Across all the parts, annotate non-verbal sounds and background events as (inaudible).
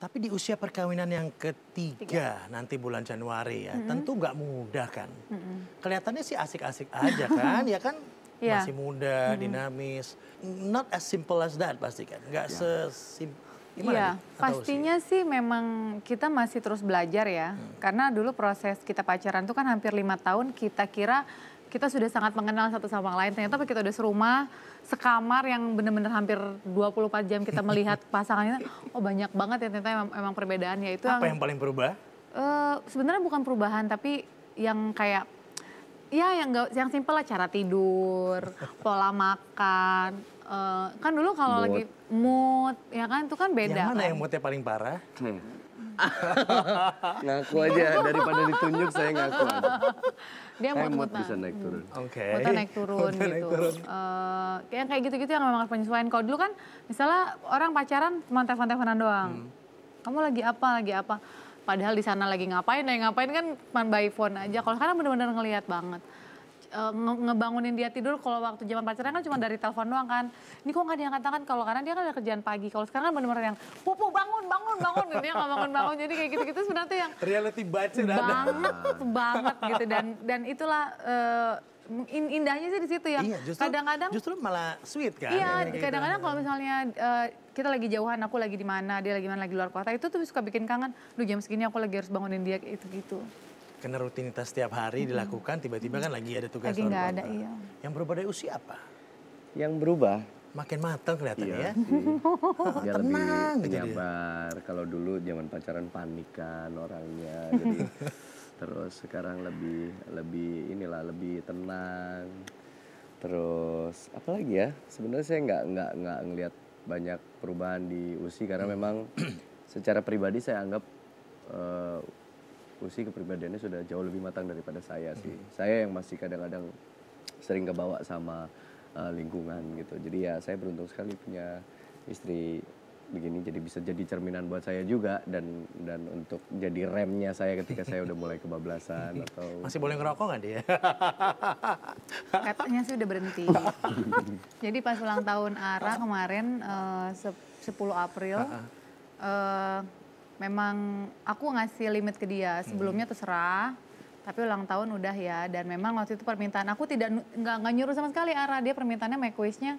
Tapi di usia perkawinan yang ketiga Tiga. nanti bulan Januari ya, mm -hmm. tentu nggak mudah kan. Mm -hmm. Kelihatannya sih asik-asik aja (laughs) kan, ya kan yeah. masih muda, mm -hmm. dinamis. Not as simple as that pasti kan, nggak yeah. sesimpel Gimana ya, pastinya sih? sih memang kita masih terus belajar ya. Hmm. Karena dulu proses kita pacaran itu kan hampir lima tahun kita kira kita sudah sangat mengenal satu sama lain. Ternyata kita udah serumah, sekamar yang benar-benar hampir 24 jam kita melihat (laughs) pasangannya, oh banyak banget ya ternyata emang, emang perbedaan. Yaitu Apa yang, yang paling berubah? Uh, sebenarnya bukan perubahan, tapi yang kayak ya yang gak, yang simpel lah cara tidur, (laughs) pola makan. Uh, kan dulu kalau lagi mood ya kan itu kan beda. Yang mana kan? yang moodnya paling parah? Hmm (laughs) ngaku aja daripada ditunjuk saya ngaku aja. Dia mut bisa naik turun. Hmm. Oke. Okay. Mau naik (laughs) turun gitu. Naik turun. Uh, kayak gitu-gitu yang memang penyesuaian. Kalau dulu kan misalnya orang pacaran cuma telepon-teleponan doang. Hmm. Kamu lagi apa, lagi apa. Padahal di sana lagi ngapain, Lagi ngapain kan cuma by phone aja. Kalau sekarang benar-benar ngelihat banget. Eh, nge ngebangunin dia tidur kalau waktu zaman pacaran kan cuma dari telepon doang kan. Ini kok nggak diangkat tangan kalau karena dia kan ada kerjaan pagi. Kalau sekarang kan benar-benar yang pupu bangun bangun bangun dia nggak bangun bangun (laughs) jadi kayak gitu-gitu sebenarnya yang reality bites banget banget gitu dan dan itulah uh, indahnya sih di situ ya. kadang iya, kadang-kadang justru malah sweet kan. Iya, gitu. kadang-kadang kalau misalnya uh, kita lagi jauhan, aku lagi di mana, dia lagi mana, lagi luar kota, itu tuh suka bikin kangen. Duh jam segini aku lagi harus bangunin dia itu gitu karena rutinitas setiap hari hmm. dilakukan, tiba-tiba kan lagi ada tugas lagi luar ada, iya. Yang berubah dari usia apa? Yang berubah? Makin matang kelihatannya iya, ya. Oh, (laughs) tenang lebih penyabar. Gitu Kalau dulu zaman pacaran panikan orangnya, jadi (laughs) terus sekarang lebih lebih inilah lebih tenang. Terus apa lagi ya? Sebenarnya saya nggak nggak nggak ngelihat banyak perubahan di usia karena hmm. memang (clears throat) secara pribadi saya anggap uh, kursi kepribadiannya sudah jauh lebih matang daripada saya sih. Hmm. Saya yang masih kadang-kadang sering kebawa sama uh, lingkungan gitu. Jadi ya saya beruntung sekali punya istri begini jadi bisa jadi cerminan buat saya juga dan dan untuk jadi remnya saya ketika saya udah mulai kebablasan (laughs) atau masih boleh ngerokok nggak dia (laughs) katanya sih udah berhenti (laughs) jadi pas ulang tahun Ara kemarin eh, uh, 10 April Uh, memang aku ngasih limit ke dia hmm. sebelumnya terserah tapi ulang tahun udah ya dan memang waktu itu permintaan aku tidak nggak nggak nyuruh sama sekali arah dia permintaannya make quiznya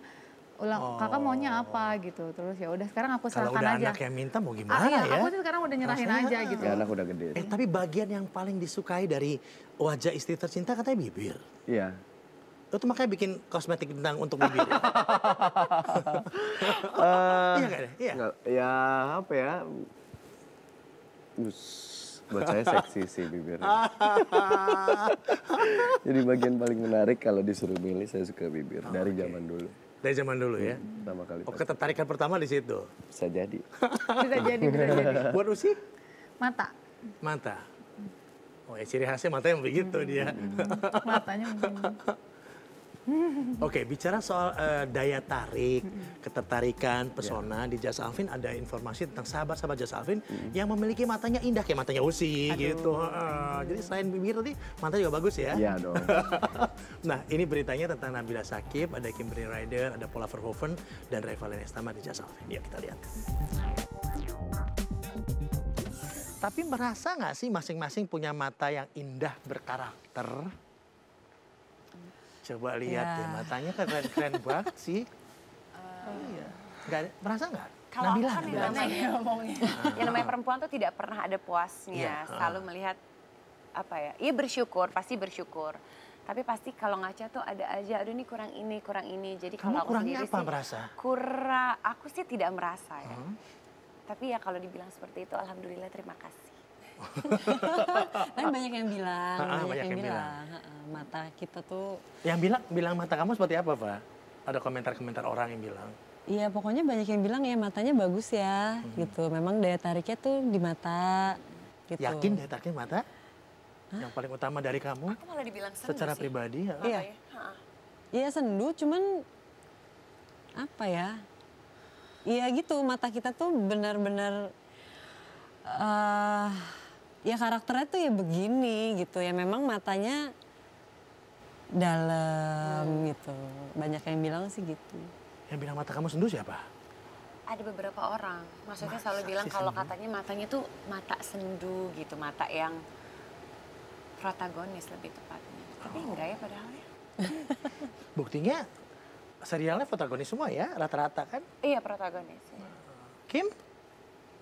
ulang oh. kakak maunya apa gitu terus ya udah sekarang aku serahkan Kalau udah aja. anak yang minta mau ah, gimana ah, ya, ya? Aku sih sekarang udah nyerahin Rasanya, aja kan gitu. Ya anak udah gede. Eh tapi bagian yang paling disukai dari wajah istri tercinta katanya bibir. Iya. Lo makanya bikin kosmetik tentang untuk bibir. (laughs) (laughs) Eh, iya kan? Iya. ya apa ya? Us, buat saya seksi sih bibirnya. (laughs) Jadi bagian paling menarik kalau disuruh milih saya suka bibir oh, dari zaman dulu. Dari zaman dulu ya. Hmm, pertama kali. Oh, ketertarikan pertama di situ. Bisa jadi. (laughs) bisa jadi, bisa jadi. Buat Usi? Mata. Mata. Oh ya ciri khasnya matanya begitu hmm. dia. Matanya begitu. Oke, okay, bicara soal uh, daya tarik, ketertarikan, pesona yeah. di Jasa Alvin ada informasi tentang sahabat-sahabat Jasa Alvin mm yang memiliki matanya indah kayak matanya Usi Aduh. gitu. Uh, Jadi selain bibir tadi mata juga bagus ya. Iya yeah, dong. (laughs) nah, ini beritanya tentang Nabila Sakib, ada Kimberly Rider, ada Paula Verhoeven dan Revalina Estama di Jasa Alvin. Yuk kita lihat. Tapi merasa nggak sih masing-masing punya mata yang indah berkarakter? Coba lihat ya. deh, matanya keren-keren (laughs) banget sih. Uh, iya. Gak, merasa nggak? Kalau Nabila, aku kan Nabila. Ya, ngomongnya. Ah. yang namanya perempuan tuh tidak pernah ada puasnya. Yeah. Iya, Selalu melihat apa ya, iya bersyukur, pasti bersyukur. Tapi pasti kalau ngaca tuh ada aja, aduh ini kurang ini, kurang ini. Jadi Kamu kalau kurangnya apa sih, merasa? Kurang, aku sih tidak merasa ya. Uh Tapi ya kalau dibilang seperti itu, Alhamdulillah terima kasih. (laughs) Tapi banyak yang bilang, ha -ha, banyak, banyak yang, yang bilang, bilang. mata kita tuh. Yang bilang, bilang mata kamu seperti apa, Pak? Ada komentar-komentar orang yang bilang. Iya, pokoknya banyak yang bilang ya matanya bagus ya, hmm. gitu. Memang daya tariknya tuh di mata, gitu. Yakin daya tariknya mata? Hah? Yang paling utama dari kamu? Aku malah dibilang sendu Secara sih. pribadi, ya. Iya. Ya? Iya sendu, cuman apa ya? Iya gitu, mata kita tuh benar-benar uh, ya karakternya tuh ya begini gitu ya memang matanya dalam hmm. gitu banyak yang bilang sih gitu yang bilang mata kamu sendu siapa ada beberapa orang maksudnya Masa selalu bilang kalau katanya matanya tuh mata sendu gitu mata yang protagonis lebih tepatnya tapi oh. enggak ya padahal ya (laughs) buktinya serialnya protagonis semua ya rata-rata kan iya protagonis ya. Kim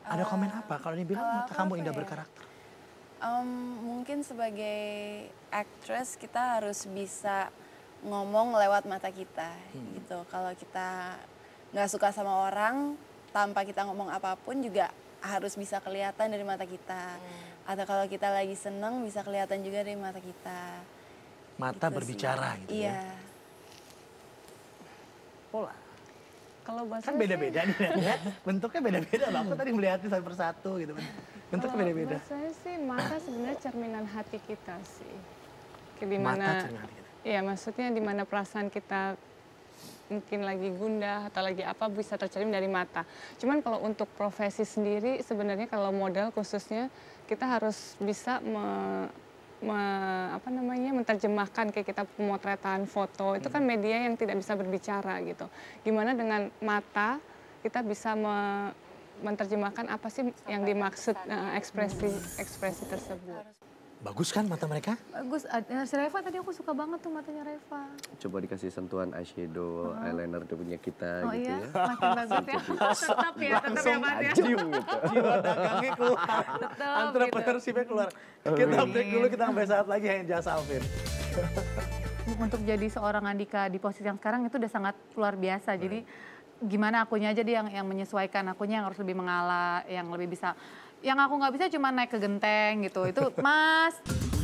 ada eh, komen apa kalau dibilang mata kamu indah ya? berkarakter Um, mungkin sebagai aktris kita harus bisa ngomong lewat mata kita hmm. gitu. Kalau kita nggak suka sama orang tanpa kita ngomong apapun juga harus bisa kelihatan dari mata kita. Hmm. Atau kalau kita lagi seneng bisa kelihatan juga dari mata kita. Mata gitu berbicara sih. gitu ya? iya. ya. Pola. Kalau bahasa kan beda-beda sih... nih lihat bentuknya beda-beda loh. Aku tadi melihatnya satu persatu gitu. Bentuknya beda-beda. Saya sih mata sebenarnya cerminan hati kita sih. Dimana, mata Iya maksudnya di mana perasaan kita mungkin lagi gundah atau lagi apa bisa tercermin dari mata. Cuman kalau untuk profesi sendiri sebenarnya kalau modal khususnya kita harus bisa me me, apa namanya menerjemahkan kayak kita pemotretan foto itu kan hmm. media yang tidak bisa berbicara gitu gimana dengan mata kita bisa me, menerjemahkan apa sih yang dimaksud eh, ekspresi ekspresi tersebut Bagus kan mata mereka? Bagus. Ah, eh, si Reva tadi aku suka banget tuh matanya Reva. Coba dikasih sentuhan eyeshadow, uh-huh. eyeliner punya kita oh, gitu iya? ya. Makin bagus ya. Gitu. tetap ya, tetap ya Mas ya. Cium gitu. Jiwa dagangnya keluar. Tetap Entrepreneurship-nya gitu. keluar. Kita break dulu, kita sampai saat lagi yang jasa Alvin. Untuk jadi seorang Andika di posisi yang sekarang itu udah sangat luar biasa. Right. Jadi gimana akunya aja yang, yang menyesuaikan, akunya yang harus lebih mengalah, yang lebih bisa yang aku nggak bisa cuma naik ke genteng gitu. Itu (laughs) mas.